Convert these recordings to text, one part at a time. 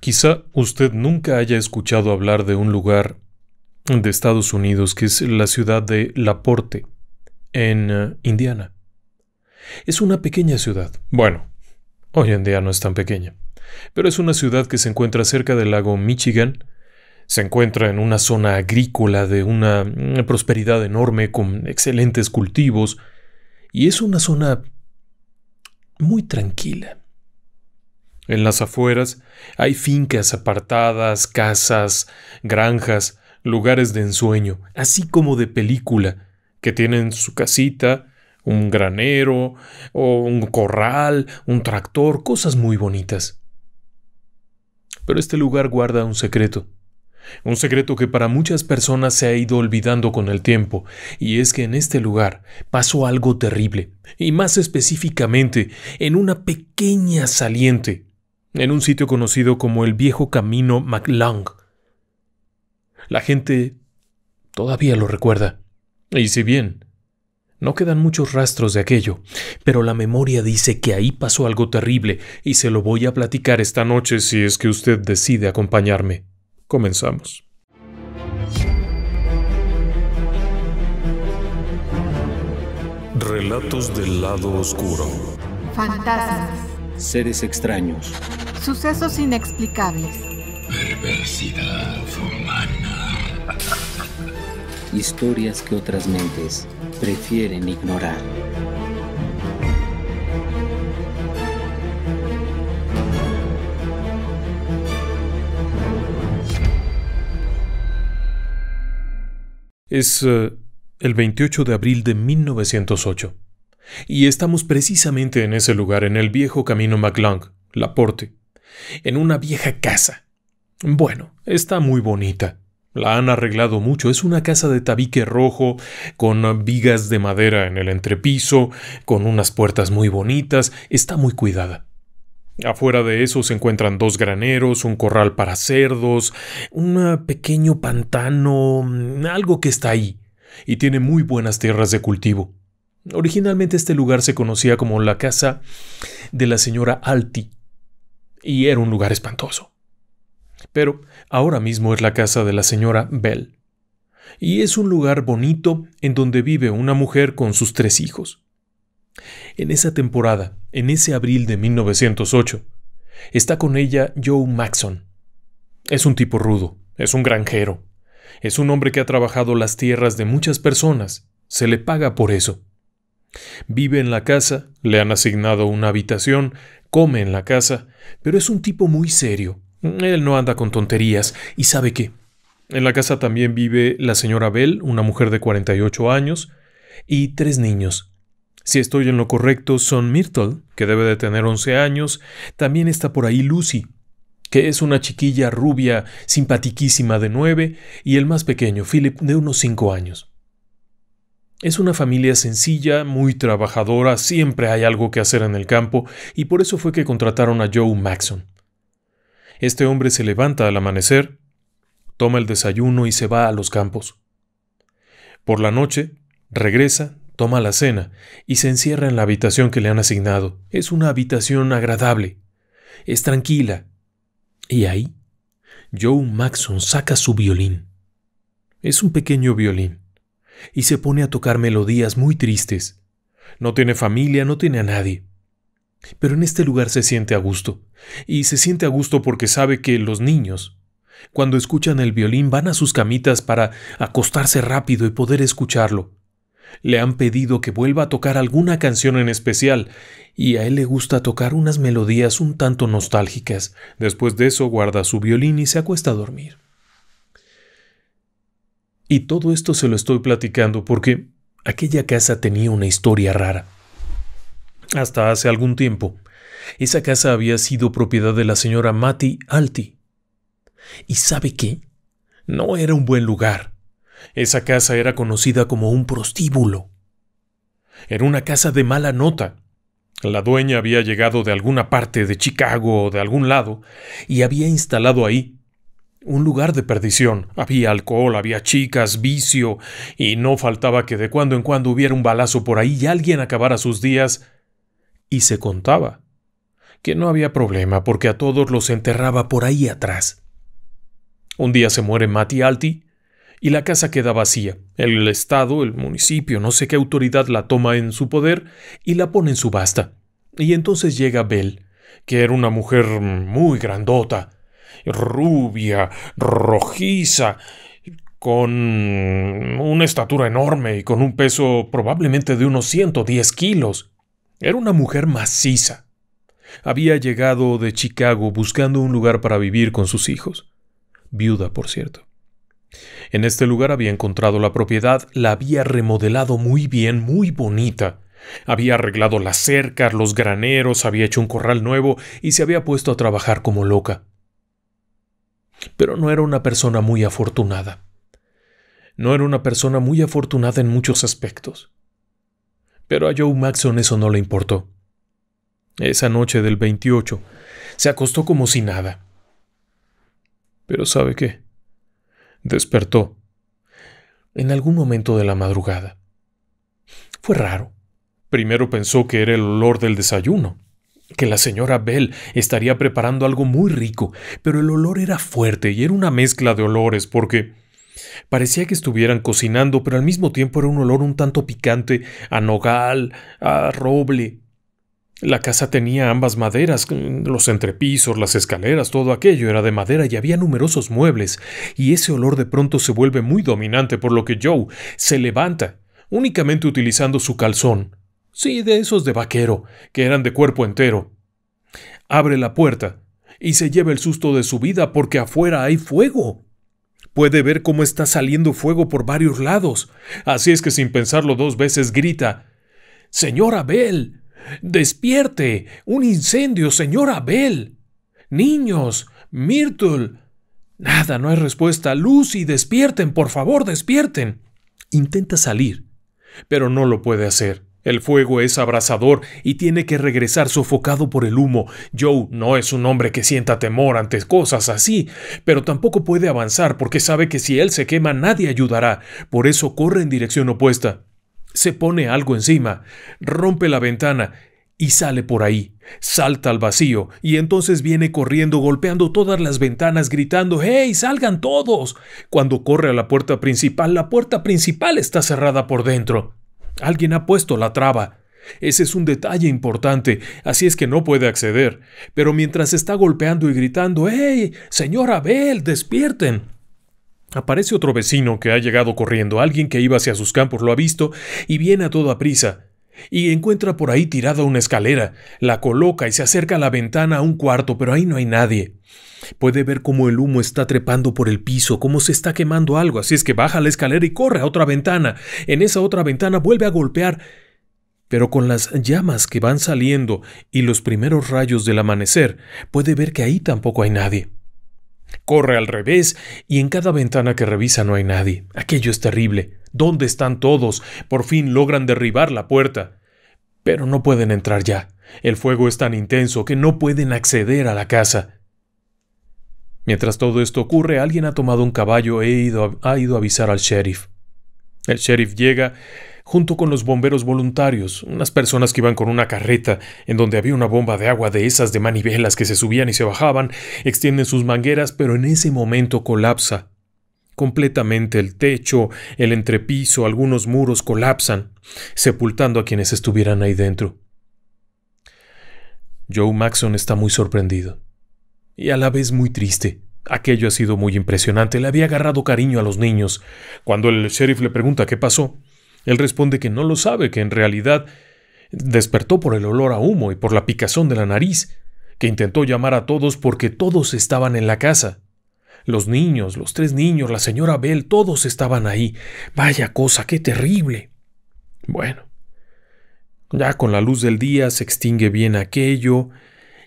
Quizá usted nunca haya escuchado hablar de un lugar de Estados Unidos que es la ciudad de Laporte, en eh, Indiana. Es una pequeña ciudad. Bueno, hoy en día no es tan pequeña. Pero es una ciudad que se encuentra cerca del lago Michigan. Se encuentra en una zona agrícola de una mm, prosperidad enorme con excelentes cultivos. Y es una zona muy tranquila. En las afueras hay fincas apartadas, casas, granjas, lugares de ensueño, así como de película, que tienen su casita, un granero, o un corral, un tractor, cosas muy bonitas. Pero este lugar guarda un secreto. Un secreto que para muchas personas se ha ido olvidando con el tiempo, y es que en este lugar pasó algo terrible, y más específicamente en una pequeña saliente en un sitio conocido como el viejo camino McLung. La gente todavía lo recuerda. Y si bien no quedan muchos rastros de aquello, pero la memoria dice que ahí pasó algo terrible y se lo voy a platicar esta noche si es que usted decide acompañarme. Comenzamos. Relatos del lado oscuro. Fantasmas seres extraños. Sucesos inexplicables. Perversidad humana. Historias que otras mentes prefieren ignorar. Es eh, el 28 de abril de 1908. Y estamos precisamente en ese lugar, en el viejo camino McLong, Laporte, en una vieja casa. Bueno, está muy bonita. La han arreglado mucho. Es una casa de tabique rojo, con vigas de madera en el entrepiso, con unas puertas muy bonitas. Está muy cuidada. Afuera de eso se encuentran dos graneros, un corral para cerdos, un pequeño pantano, algo que está ahí, y tiene muy buenas tierras de cultivo. Originalmente este lugar se conocía como la casa de la señora Alti y era un lugar espantoso. Pero ahora mismo es la casa de la señora Bell. Y es un lugar bonito en donde vive una mujer con sus tres hijos. En esa temporada, en ese abril de 1908, está con ella Joe Maxon. Es un tipo rudo, es un granjero, es un hombre que ha trabajado las tierras de muchas personas, se le paga por eso. Vive en la casa, le han asignado una habitación, come en la casa, pero es un tipo muy serio. Él no anda con tonterías y sabe qué. En la casa también vive la señora Bell, una mujer de 48 años, y tres niños. Si estoy en lo correcto, son Myrtle, que debe de tener 11 años, también está por ahí Lucy, que es una chiquilla rubia, simpatiquísima de 9, y el más pequeño, Philip, de unos 5 años. Es una familia sencilla, muy trabajadora, siempre hay algo que hacer en el campo, y por eso fue que contrataron a Joe Maxon. Este hombre se levanta al amanecer, toma el desayuno y se va a los campos. Por la noche, regresa, toma la cena y se encierra en la habitación que le han asignado. Es una habitación agradable, es tranquila. Y ahí, Joe Maxon saca su violín. Es un pequeño violín y se pone a tocar melodías muy tristes. No tiene familia, no tiene a nadie. Pero en este lugar se siente a gusto, y se siente a gusto porque sabe que los niños, cuando escuchan el violín, van a sus camitas para acostarse rápido y poder escucharlo. Le han pedido que vuelva a tocar alguna canción en especial, y a él le gusta tocar unas melodías un tanto nostálgicas. Después de eso guarda su violín y se acuesta a dormir. Y todo esto se lo estoy platicando porque aquella casa tenía una historia rara. Hasta hace algún tiempo, esa casa había sido propiedad de la señora Matty Alti. ¿Y sabe qué? No era un buen lugar. Esa casa era conocida como un prostíbulo. Era una casa de mala nota. La dueña había llegado de alguna parte de Chicago o de algún lado y había instalado ahí un lugar de perdición. Había alcohol, había chicas, vicio, y no faltaba que de cuando en cuando hubiera un balazo por ahí y alguien acabara sus días. Y se contaba que no había problema porque a todos los enterraba por ahí atrás. Un día se muere Matty Alti y la casa queda vacía. El Estado, el municipio, no sé qué autoridad la toma en su poder y la pone en subasta. Y entonces llega Bell, que era una mujer muy grandota, rubia, rojiza, con una estatura enorme y con un peso probablemente de unos 110 kilos. Era una mujer maciza. Había llegado de Chicago buscando un lugar para vivir con sus hijos. Viuda, por cierto. En este lugar había encontrado la propiedad, la había remodelado muy bien, muy bonita. Había arreglado las cercas, los graneros, había hecho un corral nuevo y se había puesto a trabajar como loca pero no era una persona muy afortunada. No era una persona muy afortunada en muchos aspectos. Pero a Joe Maxon eso no le importó. Esa noche del 28, se acostó como si nada. Pero ¿sabe qué? Despertó. En algún momento de la madrugada. Fue raro. Primero pensó que era el olor del desayuno que la señora Bell estaría preparando algo muy rico, pero el olor era fuerte y era una mezcla de olores porque parecía que estuvieran cocinando, pero al mismo tiempo era un olor un tanto picante a nogal, a roble. La casa tenía ambas maderas, los entrepisos, las escaleras, todo aquello era de madera y había numerosos muebles, y ese olor de pronto se vuelve muy dominante, por lo que Joe se levanta, únicamente utilizando su calzón, Sí, de esos de vaquero, que eran de cuerpo entero. Abre la puerta y se lleva el susto de su vida porque afuera hay fuego. Puede ver cómo está saliendo fuego por varios lados. Así es que sin pensarlo dos veces grita Señor Abel. Despierte. Un incendio, señor Abel. Niños. Myrtle. Nada, no hay respuesta. Lucy, despierten, por favor, despierten. Intenta salir, pero no lo puede hacer. El fuego es abrasador y tiene que regresar sofocado por el humo. Joe no es un hombre que sienta temor ante cosas así, pero tampoco puede avanzar porque sabe que si él se quema nadie ayudará. Por eso corre en dirección opuesta. Se pone algo encima, rompe la ventana y sale por ahí. Salta al vacío y entonces viene corriendo golpeando todas las ventanas gritando ¡Hey! ¡Salgan todos! Cuando corre a la puerta principal, la puerta principal está cerrada por dentro. Alguien ha puesto la traba. Ese es un detalle importante, así es que no puede acceder. Pero mientras está golpeando y gritando, ¡Ey, Señor Abel, despierten. Aparece otro vecino que ha llegado corriendo, alguien que iba hacia sus campos lo ha visto y viene a toda prisa y encuentra por ahí tirada una escalera, la coloca y se acerca a la ventana a un cuarto, pero ahí no hay nadie. Puede ver cómo el humo está trepando por el piso, cómo se está quemando algo, así es que baja la escalera y corre a otra ventana. En esa otra ventana vuelve a golpear, pero con las llamas que van saliendo y los primeros rayos del amanecer, puede ver que ahí tampoco hay nadie. Corre al revés y en cada ventana que revisa no hay nadie. Aquello es terrible. ¿Dónde están todos? Por fin logran derribar la puerta. Pero no pueden entrar ya. El fuego es tan intenso que no pueden acceder a la casa. Mientras todo esto ocurre, alguien ha tomado un caballo e ha ido a avisar al sheriff. El sheriff llega junto con los bomberos voluntarios, unas personas que iban con una carreta en donde había una bomba de agua de esas de manivelas que se subían y se bajaban, extienden sus mangueras, pero en ese momento colapsa. Completamente el techo, el entrepiso, algunos muros colapsan, sepultando a quienes estuvieran ahí dentro. Joe Maxon está muy sorprendido y a la vez muy triste. Aquello ha sido muy impresionante. Le había agarrado cariño a los niños. Cuando el sheriff le pregunta qué pasó, él responde que no lo sabe, que en realidad despertó por el olor a humo y por la picazón de la nariz, que intentó llamar a todos porque todos estaban en la casa. Los niños, los tres niños, la señora Bell, todos estaban ahí. Vaya cosa, qué terrible. Bueno, ya con la luz del día se extingue bien aquello,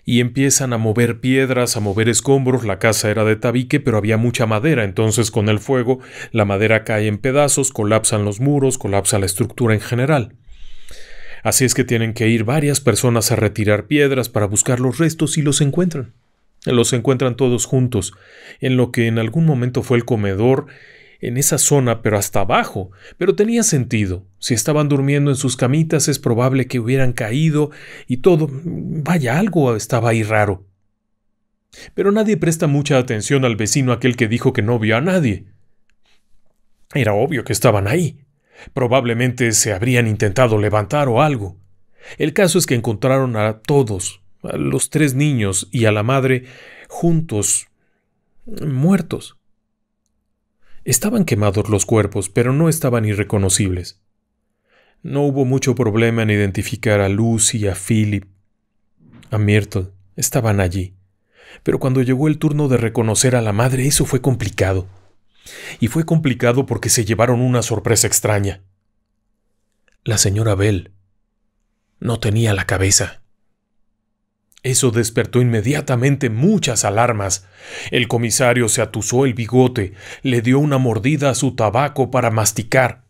y empiezan a mover piedras, a mover escombros. La casa era de tabique, pero había mucha madera, entonces con el fuego la madera cae en pedazos, colapsan los muros, colapsa la estructura en general. Así es que tienen que ir varias personas a retirar piedras para buscar los restos y los encuentran. Los encuentran todos juntos, en lo que en algún momento fue el comedor en esa zona, pero hasta abajo. Pero tenía sentido. Si estaban durmiendo en sus camitas es probable que hubieran caído y todo. Vaya, algo estaba ahí raro. Pero nadie presta mucha atención al vecino aquel que dijo que no vio a nadie. Era obvio que estaban ahí. Probablemente se habrían intentado levantar o algo. El caso es que encontraron a todos, a los tres niños y a la madre, juntos, muertos. Estaban quemados los cuerpos, pero no estaban irreconocibles. No hubo mucho problema en identificar a Lucy, a Philip, a Myrtle. Estaban allí. Pero cuando llegó el turno de reconocer a la madre, eso fue complicado. Y fue complicado porque se llevaron una sorpresa extraña. La señora Bell no tenía la cabeza. Eso despertó inmediatamente muchas alarmas. El comisario se atusó el bigote, le dio una mordida a su tabaco para masticar,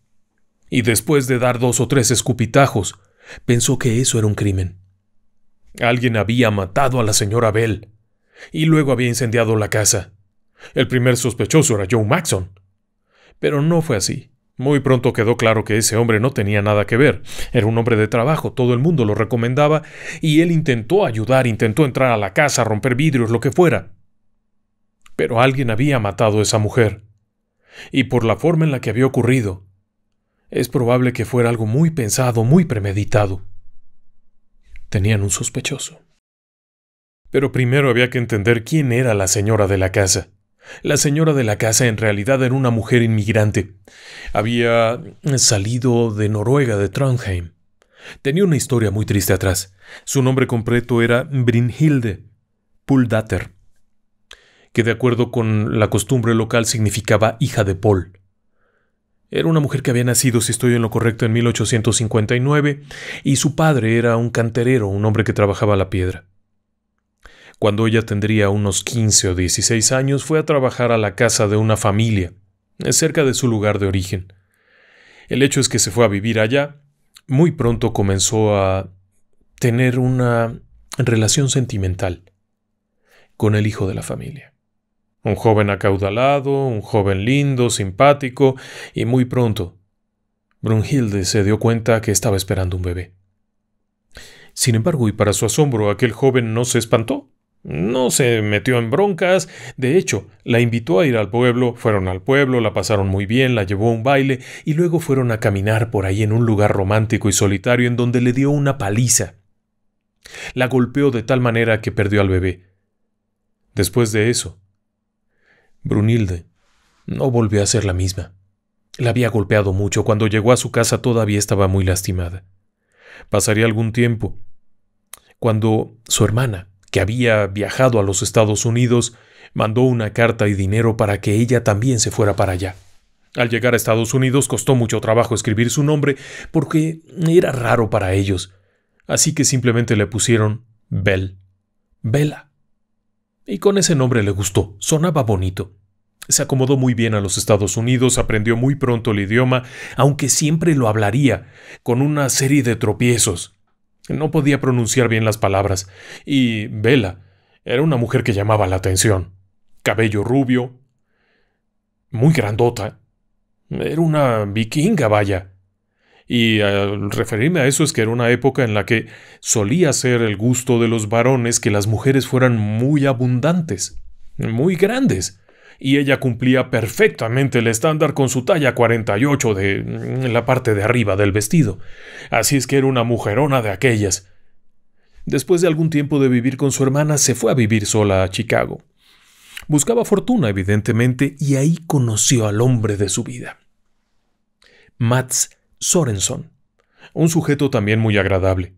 y después de dar dos o tres escupitajos, pensó que eso era un crimen. Alguien había matado a la señora Bell, y luego había incendiado la casa. El primer sospechoso era Joe Maxon. Pero no fue así. Muy pronto quedó claro que ese hombre no tenía nada que ver. Era un hombre de trabajo, todo el mundo lo recomendaba, y él intentó ayudar, intentó entrar a la casa, romper vidrios, lo que fuera. Pero alguien había matado a esa mujer. Y por la forma en la que había ocurrido, es probable que fuera algo muy pensado, muy premeditado. Tenían un sospechoso. Pero primero había que entender quién era la señora de la casa. La señora de la casa en realidad era una mujer inmigrante. Había salido de Noruega, de Trondheim. Tenía una historia muy triste atrás. Su nombre completo era Brinhilde Puldater, que de acuerdo con la costumbre local significaba hija de Paul. Era una mujer que había nacido, si estoy en lo correcto, en 1859, y su padre era un canterero, un hombre que trabajaba la piedra cuando ella tendría unos 15 o 16 años, fue a trabajar a la casa de una familia, eh, cerca de su lugar de origen. El hecho es que se fue a vivir allá, muy pronto comenzó a tener una relación sentimental con el hijo de la familia. Un joven acaudalado, un joven lindo, simpático, y muy pronto Brunhilde se dio cuenta que estaba esperando un bebé. Sin embargo, y para su asombro, aquel joven no se espantó. No se metió en broncas, de hecho, la invitó a ir al pueblo, fueron al pueblo, la pasaron muy bien, la llevó a un baile y luego fueron a caminar por ahí en un lugar romántico y solitario en donde le dio una paliza. La golpeó de tal manera que perdió al bebé. Después de eso, Brunilde no volvió a ser la misma. La había golpeado mucho, cuando llegó a su casa todavía estaba muy lastimada. Pasaría algún tiempo, cuando su hermana, que había viajado a los Estados Unidos, mandó una carta y dinero para que ella también se fuera para allá. Al llegar a Estados Unidos costó mucho trabajo escribir su nombre porque era raro para ellos, así que simplemente le pusieron Bell. Bella. Y con ese nombre le gustó, sonaba bonito. Se acomodó muy bien a los Estados Unidos, aprendió muy pronto el idioma, aunque siempre lo hablaría, con una serie de tropiezos. No podía pronunciar bien las palabras, y Vela era una mujer que llamaba la atención. Cabello rubio, muy grandota. Era una vikinga, vaya. Y al referirme a eso es que era una época en la que solía ser el gusto de los varones que las mujeres fueran muy abundantes, muy grandes y ella cumplía perfectamente el estándar con su talla 48 de mm, la parte de arriba del vestido. Así es que era una mujerona de aquellas. Después de algún tiempo de vivir con su hermana, se fue a vivir sola a Chicago. Buscaba fortuna, evidentemente, y ahí conoció al hombre de su vida. Mats Sorenson, un sujeto también muy agradable,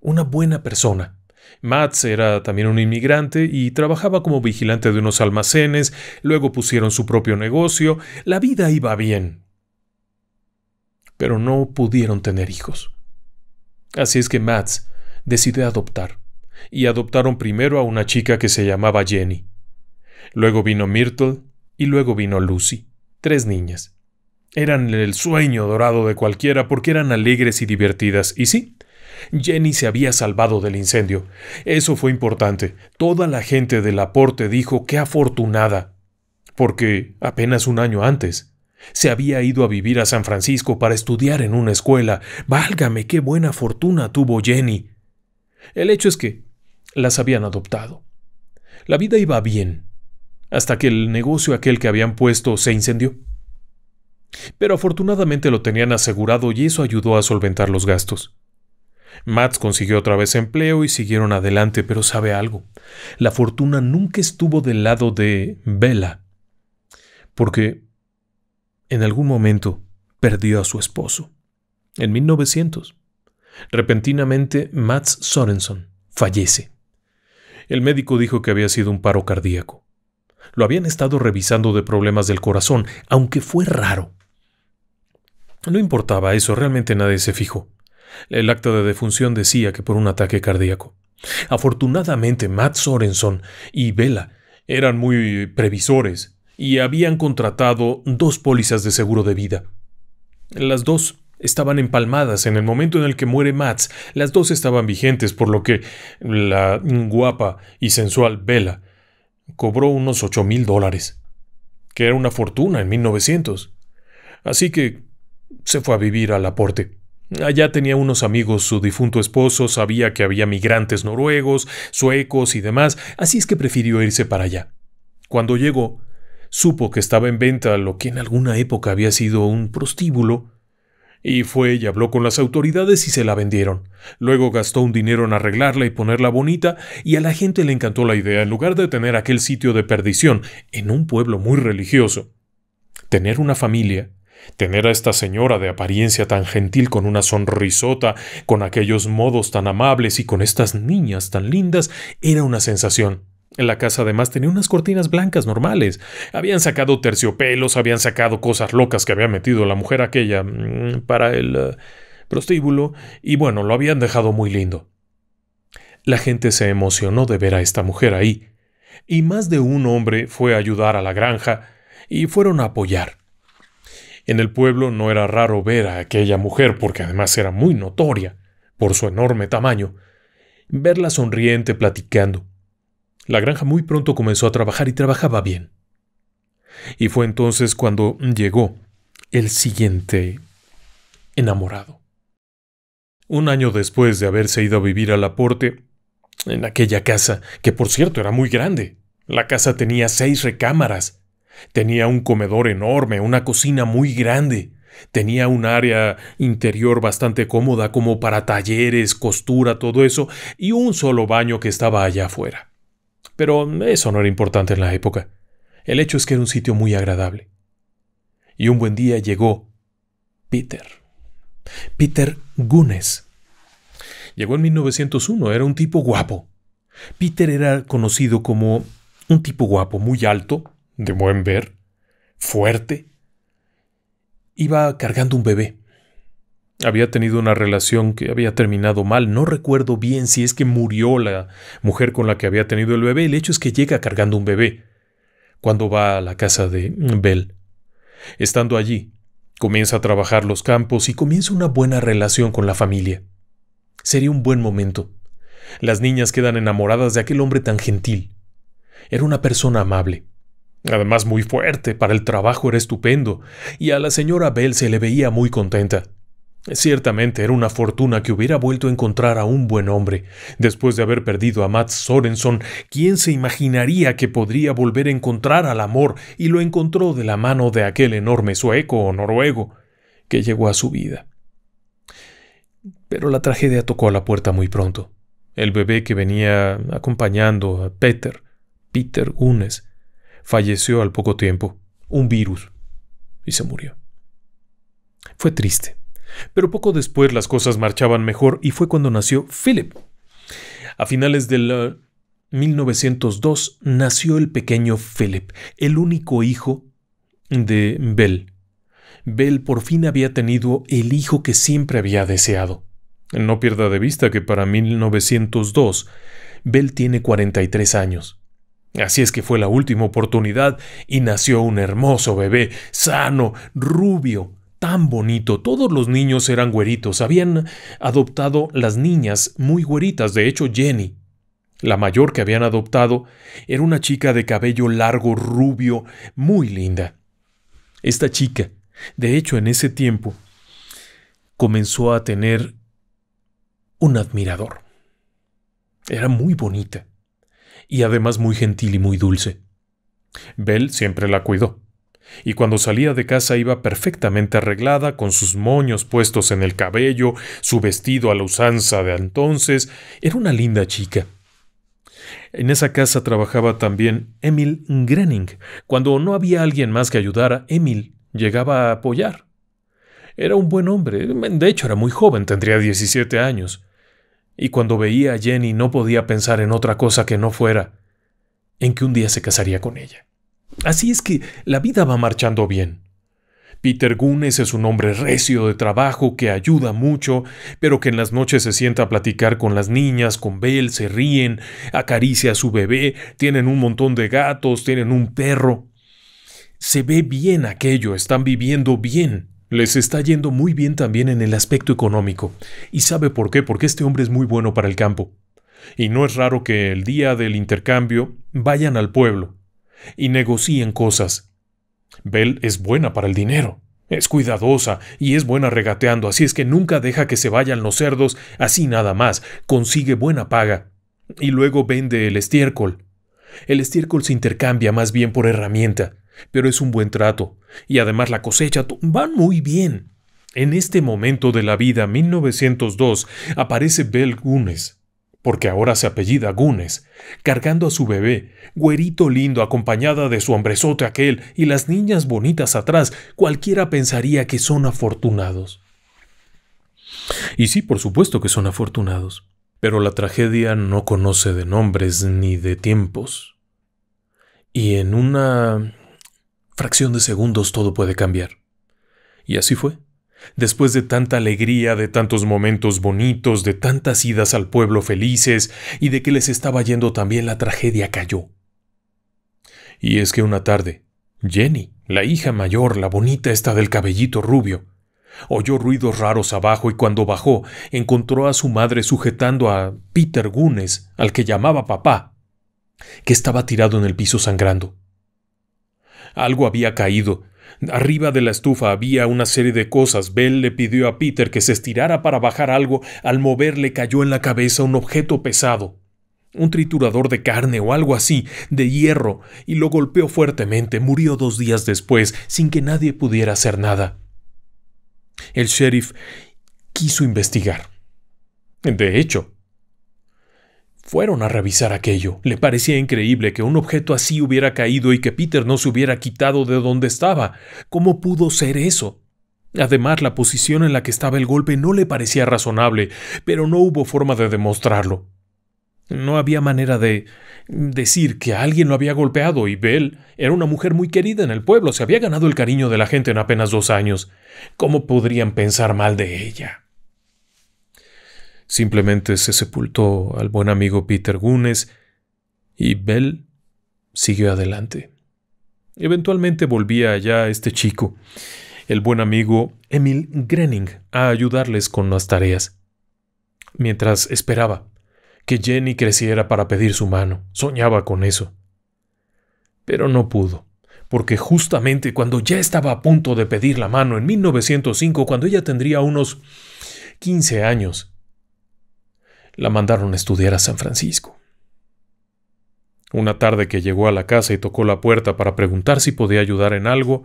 una buena persona, Mats era también un inmigrante y trabajaba como vigilante de unos almacenes, luego pusieron su propio negocio, la vida iba bien. Pero no pudieron tener hijos. Así es que Mats decidió adoptar, y adoptaron primero a una chica que se llamaba Jenny. Luego vino Myrtle y luego vino Lucy, tres niñas. Eran el sueño dorado de cualquiera porque eran alegres y divertidas, y sí, Jenny se había salvado del incendio. Eso fue importante. Toda la gente del aporte dijo que afortunada. Porque apenas un año antes se había ido a vivir a San Francisco para estudiar en una escuela. Válgame, qué buena fortuna tuvo Jenny. El hecho es que las habían adoptado. La vida iba bien, hasta que el negocio aquel que habían puesto se incendió. Pero afortunadamente lo tenían asegurado y eso ayudó a solventar los gastos. Mats consiguió otra vez empleo y siguieron adelante, pero sabe algo. La fortuna nunca estuvo del lado de Bella, porque en algún momento perdió a su esposo. En 1900. Repentinamente, Mats Sorenson fallece. El médico dijo que había sido un paro cardíaco. Lo habían estado revisando de problemas del corazón, aunque fue raro. No importaba eso, realmente nadie se fijó. El acta de defunción decía que por un ataque cardíaco. Afortunadamente, Matt Sorenson y Vela eran muy previsores y habían contratado dos pólizas de seguro de vida. Las dos estaban empalmadas en el momento en el que muere Mats. Las dos estaban vigentes, por lo que la guapa y sensual Vela cobró unos 8 mil dólares, que era una fortuna en 1900. Así que se fue a vivir al aporte. Allá tenía unos amigos, su difunto esposo sabía que había migrantes noruegos, suecos y demás, así es que prefirió irse para allá. Cuando llegó, supo que estaba en venta lo que en alguna época había sido un prostíbulo, y fue y habló con las autoridades y se la vendieron. Luego gastó un dinero en arreglarla y ponerla bonita, y a la gente le encantó la idea, en lugar de tener aquel sitio de perdición, en un pueblo muy religioso. Tener una familia Tener a esta señora de apariencia tan gentil con una sonrisota, con aquellos modos tan amables y con estas niñas tan lindas era una sensación. En La casa además tenía unas cortinas blancas normales. Habían sacado terciopelos, habían sacado cosas locas que había metido la mujer aquella mm, para el eh, prostíbulo y bueno, lo habían dejado muy lindo. La gente se emocionó de ver a esta mujer ahí, y más de un hombre fue a ayudar a la granja y fueron a apoyar. En el pueblo no era raro ver a aquella mujer, porque además era muy notoria, por su enorme tamaño, verla sonriente platicando. La granja muy pronto comenzó a trabajar y trabajaba bien. Y fue entonces cuando llegó el siguiente enamorado. Un año después de haberse ido a vivir al aporte, en aquella casa, que por cierto era muy grande, la casa tenía seis recámaras, Tenía un comedor enorme, una cocina muy grande. Tenía un área interior bastante cómoda como para talleres, costura, todo eso, y un solo baño que estaba allá afuera. Pero eso no era importante en la época. El hecho es que era un sitio muy agradable. Y un buen día llegó Peter. Peter Gunes. Llegó en 1901, era un tipo guapo. Peter era conocido como un tipo guapo, muy alto, de buen ver, fuerte, iba cargando un bebé. Había tenido una relación que había terminado mal, no recuerdo bien si es que murió la mujer con la que había tenido el bebé, el hecho es que llega cargando un bebé cuando va a la casa de Bell. Estando allí, comienza a trabajar los campos y comienza una buena relación con la familia. Sería un buen momento. Las niñas quedan enamoradas de aquel hombre tan gentil. Era una persona amable. Además muy fuerte, para el trabajo era estupendo, y a la señora Bell se le veía muy contenta. Ciertamente era una fortuna que hubiera vuelto a encontrar a un buen hombre. Después de haber perdido a Matt Sorenson, ¿quién se imaginaría que podría volver a encontrar al amor? Y lo encontró de la mano de aquel enorme sueco o noruego que llegó a su vida. Pero la tragedia tocó a la puerta muy pronto. El bebé que venía acompañando a Peter, Peter Gunes, falleció al poco tiempo, un virus, y se murió. Fue triste, pero poco después las cosas marchaban mejor y fue cuando nació Philip. A finales del 1902 eh, nació el pequeño Philip, el único hijo de Bell. Bell por fin había tenido el hijo que siempre había deseado. No pierda de vista que para 1902 Bell tiene 43 años. Así es que fue la última oportunidad y nació un hermoso bebé, sano, rubio, tan bonito. Todos los niños eran güeritos, habían adoptado las niñas muy güeritas, de hecho Jenny. La mayor que habían adoptado era una chica de cabello largo, rubio, muy linda. Esta chica, de hecho en ese tiempo, comenzó a tener un admirador. Era muy bonita y además muy gentil y muy dulce. Bell siempre la cuidó, y cuando salía de casa iba perfectamente arreglada, con sus moños puestos en el cabello, su vestido a la usanza de entonces, era una linda chica. En esa casa trabajaba también Emil Grenning. Cuando no había alguien más que ayudara, Emil llegaba a apoyar. Era un buen hombre, de hecho era muy joven, tendría 17 años y cuando veía a Jenny no podía pensar en otra cosa que no fuera en que un día se casaría con ella. Así es que la vida va marchando bien. Peter Gunes es un hombre recio de trabajo que ayuda mucho, pero que en las noches se sienta a platicar con las niñas, con Bell, se ríen, acaricia a su bebé, tienen un montón de gatos, tienen un perro. Se ve bien aquello, están viviendo bien. Les está yendo muy bien también en el aspecto económico. ¿Y sabe por qué? Porque este hombre es muy bueno para el campo. Y no es raro que el día del intercambio vayan al pueblo y negocien cosas. Bell es buena para el dinero, es cuidadosa y es buena regateando, así es que nunca deja que se vayan los cerdos así nada más, consigue buena paga y luego vende el estiércol. El estiércol se intercambia más bien por herramienta, pero es un buen trato, y además la cosecha va muy bien. En este momento de la vida, 1902, aparece Bell Gunes, porque ahora se apellida Gunes, cargando a su bebé, güerito lindo, acompañada de su hombrezote aquel y las niñas bonitas atrás, cualquiera pensaría que son afortunados. Y sí, por supuesto que son afortunados. Pero la tragedia no conoce de nombres ni de tiempos. Y en una fracción de segundos todo puede cambiar. Y así fue. Después de tanta alegría, de tantos momentos bonitos, de tantas idas al pueblo felices y de que les estaba yendo también la tragedia cayó. Y es que una tarde, Jenny, la hija mayor, la bonita esta del cabellito rubio, Oyó ruidos raros abajo y cuando bajó encontró a su madre sujetando a Peter Gunes, al que llamaba papá, que estaba tirado en el piso sangrando. Algo había caído. Arriba de la estufa había una serie de cosas. Bell le pidió a Peter que se estirara para bajar algo. Al moverle cayó en la cabeza un objeto pesado. Un triturador de carne o algo así, de hierro, y lo golpeó fuertemente. Murió dos días después, sin que nadie pudiera hacer nada. El sheriff quiso investigar. De hecho, fueron a revisar aquello. Le parecía increíble que un objeto así hubiera caído y que Peter no se hubiera quitado de donde estaba. ¿Cómo pudo ser eso? Además, la posición en la que estaba el golpe no le parecía razonable, pero no hubo forma de demostrarlo. No había manera de decir que alguien lo había golpeado y Bell era una mujer muy querida en el pueblo, se había ganado el cariño de la gente en apenas dos años. ¿Cómo podrían pensar mal de ella? Simplemente se sepultó al buen amigo Peter Gunes y Bell siguió adelante. Eventualmente volvía allá este chico, el buen amigo Emil Grenning, a ayudarles con las tareas. Mientras esperaba, que Jenny creciera para pedir su mano. Soñaba con eso. Pero no pudo, porque justamente cuando ya estaba a punto de pedir la mano en 1905, cuando ella tendría unos 15 años, la mandaron a estudiar a San Francisco. Una tarde que llegó a la casa y tocó la puerta para preguntar si podía ayudar en algo,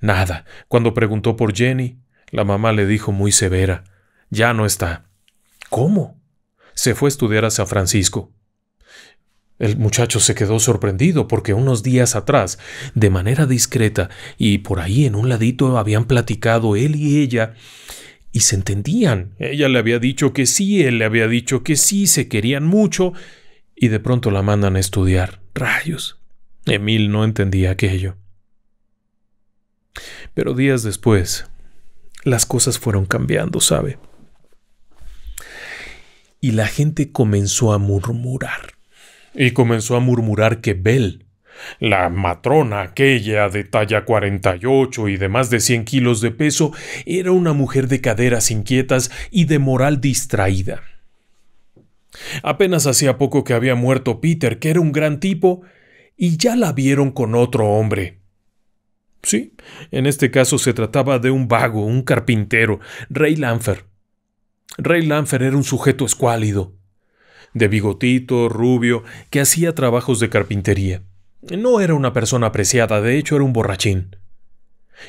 nada. Cuando preguntó por Jenny, la mamá le dijo muy severa, ya no está. ¿Cómo? se fue a estudiar a San Francisco. El muchacho se quedó sorprendido porque unos días atrás, de manera discreta, y por ahí en un ladito habían platicado él y ella, y se entendían. Ella le había dicho que sí, él le había dicho que sí, se querían mucho, y de pronto la mandan a estudiar. Rayos. Emil no entendía aquello. Pero días después, las cosas fueron cambiando, ¿sabe? y la gente comenzó a murmurar. Y comenzó a murmurar que Bel, la matrona aquella de talla 48 y de más de 100 kilos de peso, era una mujer de caderas inquietas y de moral distraída. Apenas hacía poco que había muerto Peter, que era un gran tipo, y ya la vieron con otro hombre. Sí, en este caso se trataba de un vago, un carpintero, Ray Lanfer. Rey Lanfer era un sujeto escuálido, de bigotito, rubio, que hacía trabajos de carpintería. No era una persona apreciada, de hecho era un borrachín.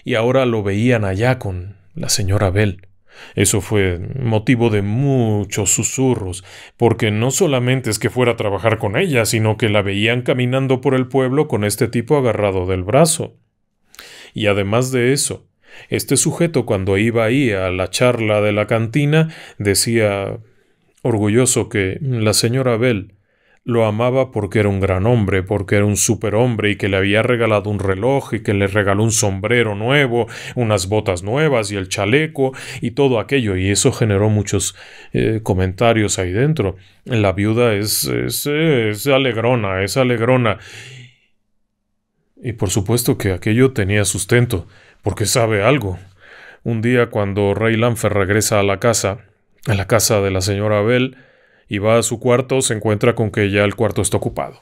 Y ahora lo veían allá con la señora Bell. Eso fue motivo de muchos susurros, porque no solamente es que fuera a trabajar con ella, sino que la veían caminando por el pueblo con este tipo agarrado del brazo. Y además de eso, este sujeto cuando iba ahí a la charla de la cantina decía orgulloso que la señora Bell lo amaba porque era un gran hombre, porque era un superhombre y que le había regalado un reloj y que le regaló un sombrero nuevo, unas botas nuevas y el chaleco y todo aquello. Y eso generó muchos eh, comentarios ahí dentro. La viuda es, es, es alegrona, es alegrona. Y por supuesto que aquello tenía sustento porque sabe algo. Un día cuando Ray Lanfer regresa a la casa, a la casa de la señora Abel, y va a su cuarto, se encuentra con que ya el cuarto está ocupado.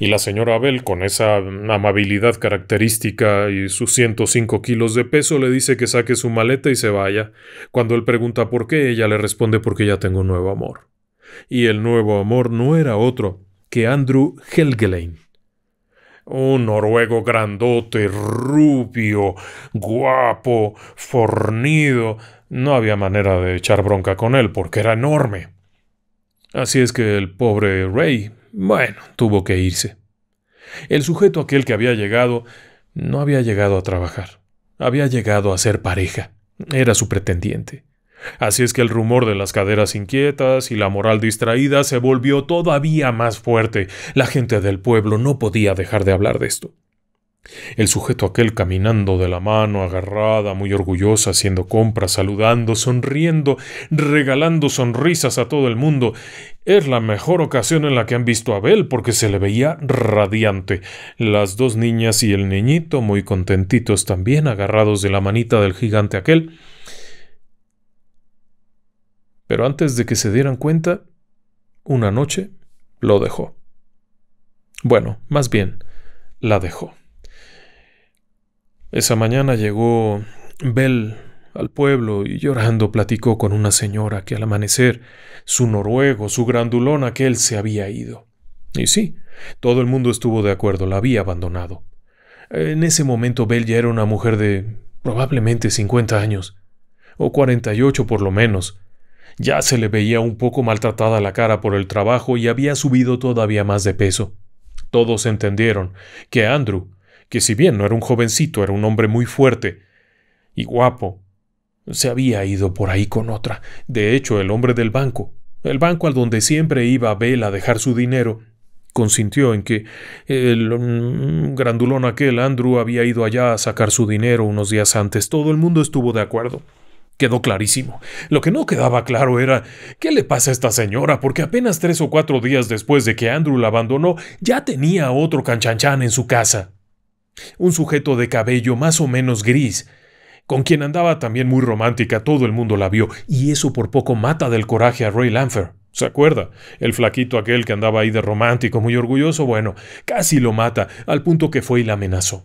Y la señora Abel, con esa amabilidad característica y sus 105 kilos de peso, le dice que saque su maleta y se vaya. Cuando él pregunta por qué, ella le responde porque ya tengo un nuevo amor. Y el nuevo amor no era otro que Andrew Helgelein, un noruego grandote, rubio, guapo, fornido. No había manera de echar bronca con él porque era enorme. Así es que el pobre Rey, bueno, tuvo que irse. El sujeto aquel que había llegado no había llegado a trabajar, había llegado a ser pareja, era su pretendiente. Así es que el rumor de las caderas inquietas y la moral distraída se volvió todavía más fuerte. La gente del pueblo no podía dejar de hablar de esto. El sujeto aquel caminando de la mano agarrada, muy orgullosa, haciendo compras, saludando, sonriendo, regalando sonrisas a todo el mundo. Es la mejor ocasión en la que han visto a Abel porque se le veía radiante. Las dos niñas y el niñito muy contentitos también agarrados de la manita del gigante aquel. Pero antes de que se dieran cuenta, una noche lo dejó. Bueno, más bien, la dejó. Esa mañana llegó Bell al pueblo y llorando platicó con una señora que al amanecer su noruego, su grandulón aquel se había ido. Y sí, todo el mundo estuvo de acuerdo, la había abandonado. En ese momento Bell ya era una mujer de probablemente 50 años, o 48 por lo menos, ya se le veía un poco maltratada la cara por el trabajo y había subido todavía más de peso. Todos entendieron que Andrew, que si bien no era un jovencito, era un hombre muy fuerte y guapo, se había ido por ahí con otra. De hecho, el hombre del banco, el banco al donde siempre iba Bell a dejar su dinero, consintió en que el mm, grandulón aquel Andrew había ido allá a sacar su dinero unos días antes. Todo el mundo estuvo de acuerdo. Quedó clarísimo. Lo que no quedaba claro era ¿qué le pasa a esta señora? Porque apenas tres o cuatro días después de que Andrew la abandonó, ya tenía otro canchanchan en su casa. Un sujeto de cabello más o menos gris, con quien andaba también muy romántica, todo el mundo la vio, y eso por poco mata del coraje a Ray Lanfer. ¿Se acuerda? El flaquito aquel que andaba ahí de romántico, muy orgulloso, bueno, casi lo mata, al punto que fue y la amenazó.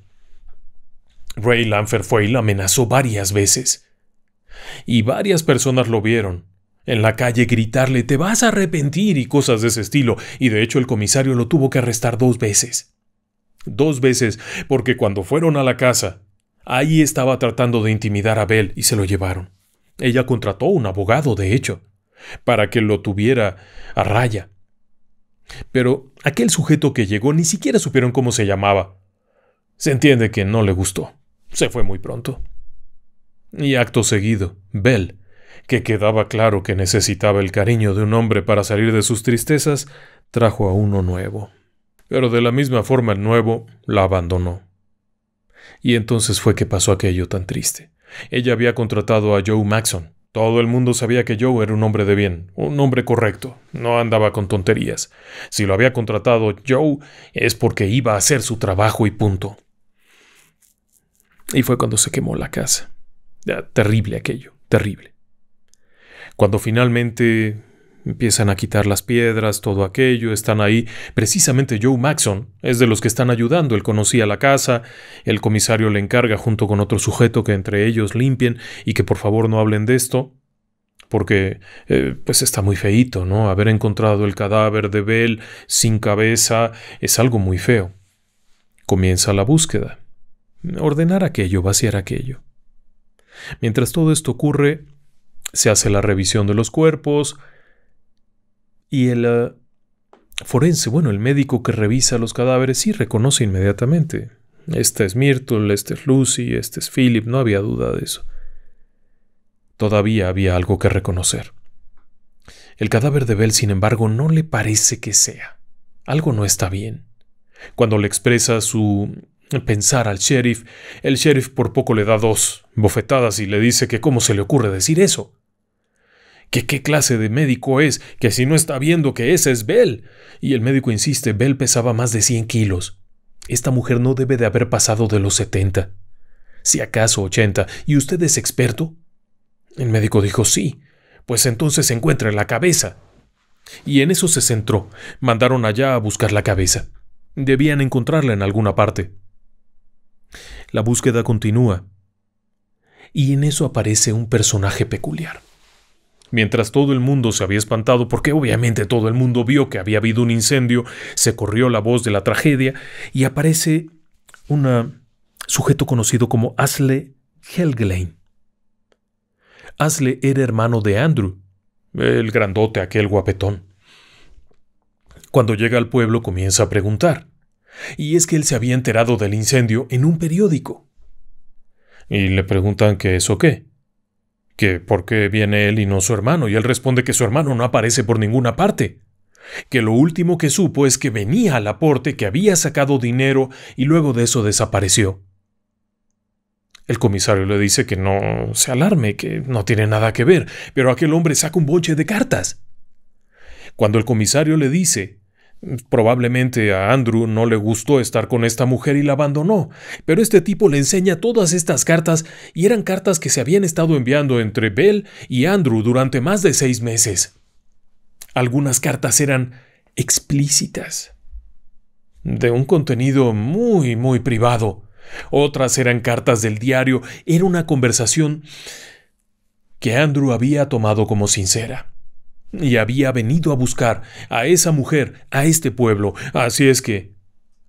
Ray Lanfer fue y la amenazó varias veces y varias personas lo vieron. En la calle gritarle te vas a arrepentir y cosas de ese estilo, y de hecho el comisario lo tuvo que arrestar dos veces. Dos veces, porque cuando fueron a la casa, ahí estaba tratando de intimidar a Bel y se lo llevaron. Ella contrató un abogado, de hecho, para que lo tuviera a raya. Pero aquel sujeto que llegó ni siquiera supieron cómo se llamaba. Se entiende que no le gustó. Se fue muy pronto. Y acto seguido, Bell, que quedaba claro que necesitaba el cariño de un hombre para salir de sus tristezas, trajo a uno nuevo. Pero de la misma forma el nuevo la abandonó. Y entonces fue que pasó aquello tan triste. Ella había contratado a Joe Maxon. Todo el mundo sabía que Joe era un hombre de bien, un hombre correcto, no andaba con tonterías. Si lo había contratado Joe es porque iba a hacer su trabajo y punto. Y fue cuando se quemó la casa terrible aquello, terrible. Cuando finalmente empiezan a quitar las piedras, todo aquello, están ahí, precisamente Joe Maxon es de los que están ayudando, él conocía la casa, el comisario le encarga junto con otro sujeto que entre ellos limpien y que por favor no hablen de esto, porque eh, pues está muy feito, ¿no? Haber encontrado el cadáver de Bell sin cabeza es algo muy feo. Comienza la búsqueda. Ordenar aquello, vaciar aquello. Mientras todo esto ocurre, se hace la revisión de los cuerpos y el eh, forense, bueno, el médico que revisa los cadáveres, sí reconoce inmediatamente. Este es Myrtle, este es Lucy, este es Philip, no había duda de eso. Todavía había algo que reconocer. El cadáver de Bell, sin embargo, no le parece que sea. Algo no está bien. Cuando le expresa su pensar al sheriff. El sheriff por poco le da dos bofetadas y le dice que cómo se le ocurre decir eso. qué clase de médico es? Que si no está viendo que ese es Bell. Y el médico insiste, Bell pesaba más de 100 kilos. Esta mujer no debe de haber pasado de los 70. Si acaso 80. ¿Y usted es experto? El médico dijo, sí. Pues entonces se encuentra en la cabeza. Y en eso se centró. Mandaron allá a buscar la cabeza. Debían encontrarla en alguna parte. La búsqueda continúa. Y en eso aparece un personaje peculiar. Mientras todo el mundo se había espantado, porque obviamente todo el mundo vio que había habido un incendio, se corrió la voz de la tragedia y aparece un sujeto conocido como Asle Helglein. Asle era hermano de Andrew, el grandote, aquel guapetón. Cuando llega al pueblo comienza a preguntar y es que él se había enterado del incendio en un periódico. Y le preguntan es o qué. Que por qué viene él y no su hermano, y él responde que su hermano no aparece por ninguna parte. Que lo último que supo es que venía al aporte, que había sacado dinero y luego de eso desapareció. El comisario le dice que no se alarme, que no tiene nada que ver, pero aquel hombre saca un boche de cartas. Cuando el comisario le dice Probablemente a Andrew no le gustó estar con esta mujer y la abandonó, pero este tipo le enseña todas estas cartas y eran cartas que se habían estado enviando entre Bell y Andrew durante más de seis meses. Algunas cartas eran explícitas, de un contenido muy, muy privado. Otras eran cartas del diario, era una conversación que Andrew había tomado como sincera y había venido a buscar a esa mujer, a este pueblo, así es que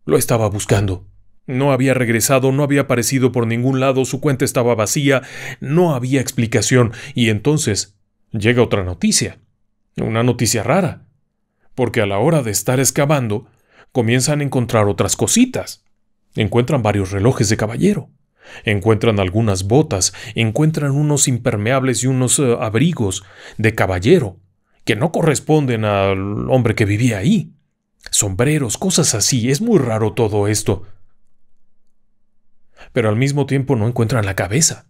lo estaba buscando. No había regresado, no había aparecido por ningún lado, su cuenta estaba vacía, no había explicación, y entonces llega otra noticia, una noticia rara, porque a la hora de estar excavando, comienzan a encontrar otras cositas. Encuentran varios relojes de caballero, encuentran algunas botas, encuentran unos impermeables y unos eh, abrigos de caballero, que no corresponden al hombre que vivía ahí. Sombreros, cosas así. Es muy raro todo esto. Pero al mismo tiempo no encuentran la cabeza.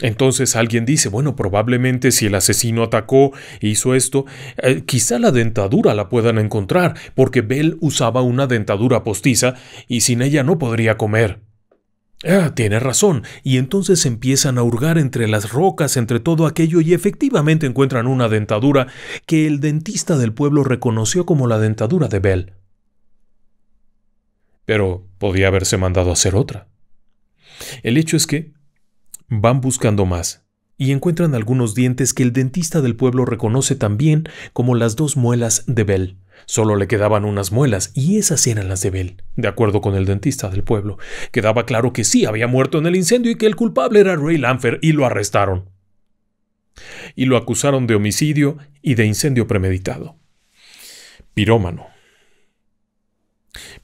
Entonces alguien dice, bueno, probablemente si el asesino atacó, hizo esto, eh, quizá la dentadura la puedan encontrar, porque Bell usaba una dentadura postiza y sin ella no podría comer. Ah, tiene razón. Y entonces empiezan a hurgar entre las rocas, entre todo aquello, y efectivamente encuentran una dentadura que el dentista del pueblo reconoció como la dentadura de Bell. Pero podía haberse mandado a hacer otra. El hecho es que van buscando más, y encuentran algunos dientes que el dentista del pueblo reconoce también como las dos muelas de Bell. Solo le quedaban unas muelas, y esas eran las de Bell, de acuerdo con el dentista del pueblo. Quedaba claro que sí había muerto en el incendio y que el culpable era Ray Lanfer, y lo arrestaron. Y lo acusaron de homicidio y de incendio premeditado. Pirómano.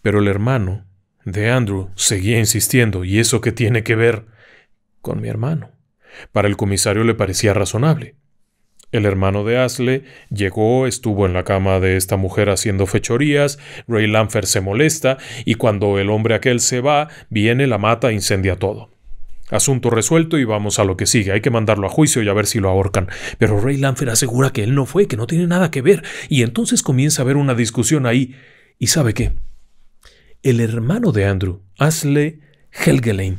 Pero el hermano de Andrew seguía insistiendo, ¿y eso qué tiene que ver con mi hermano? Para el comisario le parecía razonable. El hermano de Asle llegó, estuvo en la cama de esta mujer haciendo fechorías, Ray Lanfer se molesta y cuando el hombre aquel se va, viene, la mata incendia todo. Asunto resuelto y vamos a lo que sigue. Hay que mandarlo a juicio y a ver si lo ahorcan. Pero Ray Lanfer asegura que él no fue, que no tiene nada que ver. Y entonces comienza a haber una discusión ahí. ¿Y sabe qué? El hermano de Andrew, Asle Helgeland,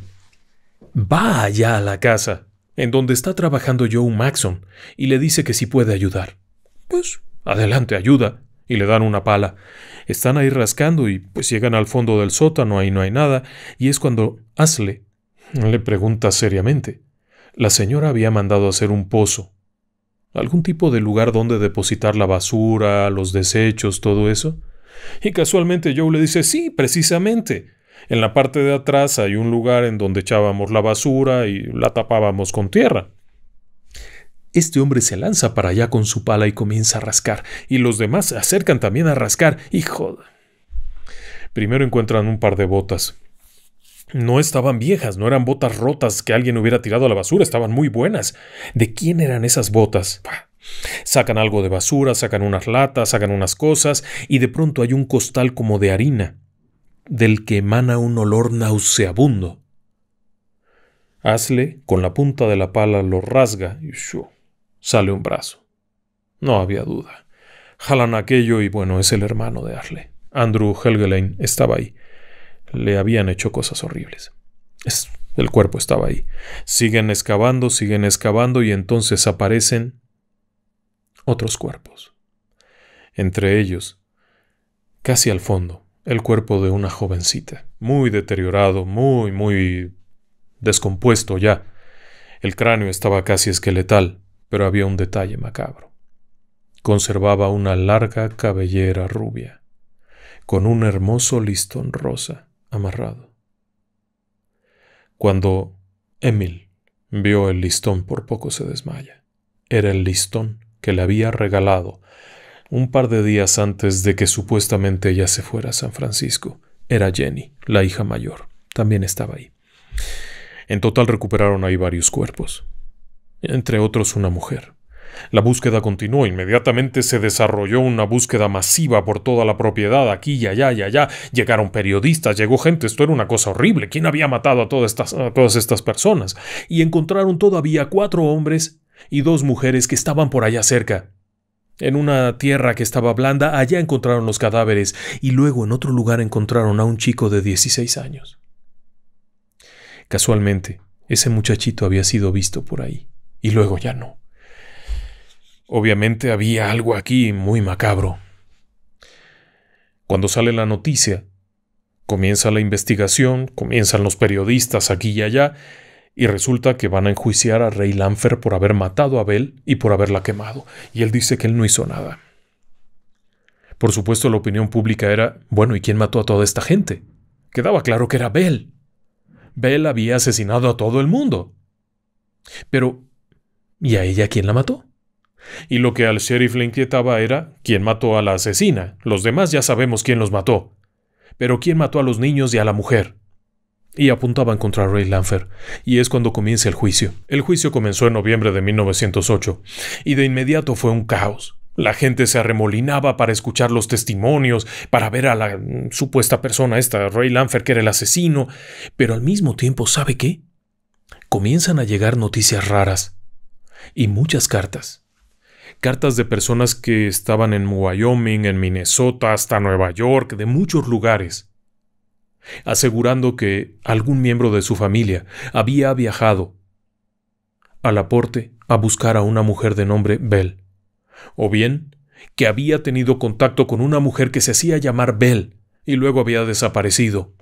va allá a la casa en donde está trabajando Joe Maxon, y le dice que si puede ayudar. Pues, adelante, ayuda, y le dan una pala. Están ahí rascando y pues llegan al fondo del sótano, ahí no hay nada, y es cuando Asle le pregunta seriamente. La señora había mandado hacer un pozo, algún tipo de lugar donde depositar la basura, los desechos, todo eso. Y casualmente Joe le dice, sí, precisamente. En la parte de atrás hay un lugar en donde echábamos la basura y la tapábamos con tierra. Este hombre se lanza para allá con su pala y comienza a rascar, y los demás se acercan también a rascar, ¡Hijo Primero encuentran un par de botas. No estaban viejas, no eran botas rotas que alguien hubiera tirado a la basura, estaban muy buenas. ¿De quién eran esas botas? Sacan algo de basura, sacan unas latas, sacan unas cosas, y de pronto hay un costal como de harina del que emana un olor nauseabundo. Hazle con la punta de la pala lo rasga y sale un brazo. No había duda. Jalan aquello y bueno, es el hermano de Asle. Andrew Helgeland estaba ahí. Le habían hecho cosas horribles. el cuerpo estaba ahí. Siguen excavando, siguen excavando y entonces aparecen otros cuerpos. Entre ellos, casi al fondo, el cuerpo de una jovencita, muy deteriorado, muy, muy descompuesto ya. El cráneo estaba casi esqueletal, pero había un detalle macabro. Conservaba una larga cabellera rubia, con un hermoso listón rosa amarrado. Cuando Emil vio el listón por poco se desmaya. Era el listón que le había regalado un par de días antes de que supuestamente ella se fuera a San Francisco. Era Jenny, la hija mayor. También estaba ahí. En total recuperaron ahí varios cuerpos, entre otros una mujer. La búsqueda continuó, inmediatamente se desarrolló una búsqueda masiva por toda la propiedad, aquí y allá y allá. Llegaron periodistas, llegó gente, esto era una cosa horrible. ¿Quién había matado a todas estas, a todas estas personas? Y encontraron todavía cuatro hombres y dos mujeres que estaban por allá cerca. En una tierra que estaba blanda, allá encontraron los cadáveres y luego en otro lugar encontraron a un chico de 16 años. Casualmente, ese muchachito había sido visto por ahí y luego ya no. Obviamente había algo aquí muy macabro. Cuando sale la noticia, comienza la investigación, comienzan los periodistas aquí y allá, y resulta que van a enjuiciar a Rey Lanfer por haber matado a Abel y por haberla quemado, y él dice que él no hizo nada. Por supuesto, la opinión pública era, bueno, ¿y quién mató a toda esta gente? Quedaba claro que era Bell. Bell había asesinado a todo el mundo. Pero, ¿y a ella quién la mató? Y lo que al sheriff le inquietaba era quién mató a la asesina. Los demás ya sabemos quién los mató. Pero ¿quién mató a los niños y a la mujer? y apuntaban contra Ray Lanfer, y es cuando comienza el juicio. El juicio comenzó en noviembre de 1908, y de inmediato fue un caos. La gente se arremolinaba para escuchar los testimonios, para ver a la mm, supuesta persona, esta Ray Lanfer, que era el asesino, pero al mismo tiempo, ¿sabe qué? Comienzan a llegar noticias raras y muchas cartas. Cartas de personas que estaban en Wyoming, en Minnesota, hasta Nueva York, de muchos lugares asegurando que algún miembro de su familia había viajado a Laporte a buscar a una mujer de nombre Bell, o bien que había tenido contacto con una mujer que se hacía llamar Bell y luego había desaparecido.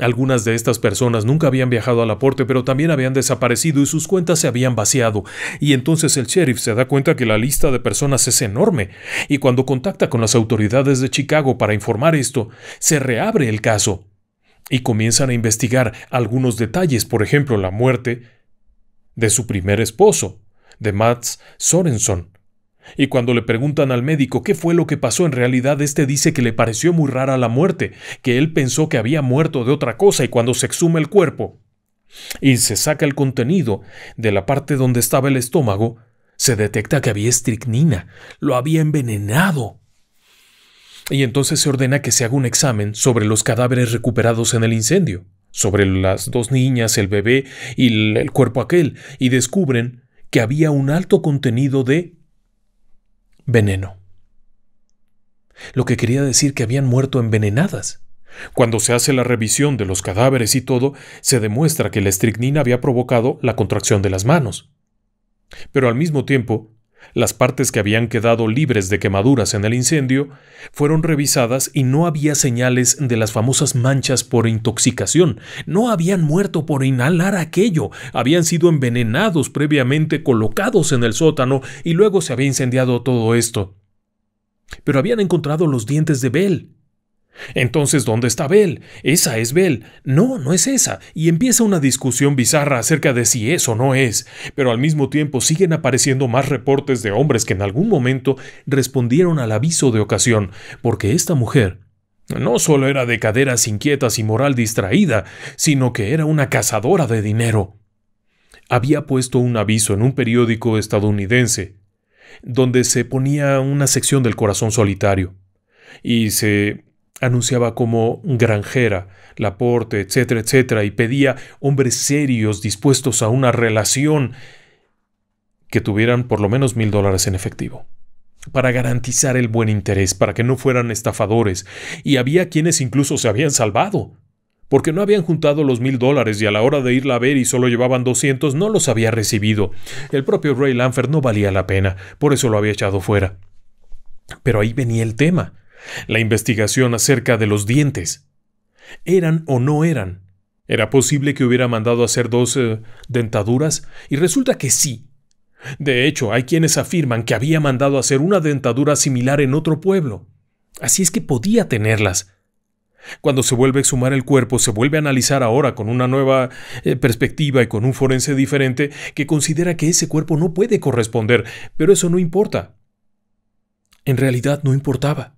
Algunas de estas personas nunca habían viajado a Laporte, pero también habían desaparecido y sus cuentas se habían vaciado. Y entonces el sheriff se da cuenta que la lista de personas es enorme, y cuando contacta con las autoridades de Chicago para informar esto, se reabre el caso y comienzan a investigar algunos detalles, por ejemplo, la muerte de su primer esposo, de Mats Sorenson. Y cuando le preguntan al médico qué fue lo que pasó, en realidad este dice que le pareció muy rara la muerte, que él pensó que había muerto de otra cosa y cuando se exuma el cuerpo y se saca el contenido de la parte donde estaba el estómago, se detecta que había estricnina, lo había envenenado. Y entonces se ordena que se haga un examen sobre los cadáveres recuperados en el incendio, sobre las dos niñas, el bebé y el cuerpo aquel, y descubren que había un alto contenido de veneno. Lo que quería decir que habían muerto envenenadas. Cuando se hace la revisión de los cadáveres y todo, se demuestra que la estricnina había provocado la contracción de las manos. Pero al mismo tiempo, las partes que habían quedado libres de quemaduras en el incendio fueron revisadas y no había señales de las famosas manchas por intoxicación. No habían muerto por inhalar aquello, habían sido envenenados previamente colocados en el sótano y luego se había incendiado todo esto. Pero habían encontrado los dientes de Bell, entonces, ¿dónde está Bel? Esa es Bel. No, no es esa. Y empieza una discusión bizarra acerca de si es o no es. Pero al mismo tiempo siguen apareciendo más reportes de hombres que en algún momento respondieron al aviso de ocasión, porque esta mujer no solo era de caderas inquietas y moral distraída, sino que era una cazadora de dinero. Había puesto un aviso en un periódico estadounidense, donde se ponía una sección del corazón solitario, y se anunciaba como granjera, Laporte, etcétera, etcétera, y pedía hombres serios dispuestos a una relación que tuvieran por lo menos mil dólares en efectivo para garantizar el buen interés, para que no fueran estafadores, y había quienes incluso se habían salvado, porque no habían juntado los mil dólares y a la hora de irla a ver y solo llevaban doscientos, no los había recibido. El propio Ray Lanford no valía la pena, por eso lo había echado fuera. Pero ahí venía el tema la investigación acerca de los dientes. ¿Eran o no eran? ¿Era posible que hubiera mandado hacer dos eh, dentaduras? Y resulta que sí. De hecho, hay quienes afirman que había mandado hacer una dentadura similar en otro pueblo. Así es que podía tenerlas. Cuando se vuelve a exhumar el cuerpo, se vuelve a analizar ahora con una nueva eh, perspectiva y con un forense diferente que considera que ese cuerpo no puede corresponder, pero eso no importa. En realidad no importaba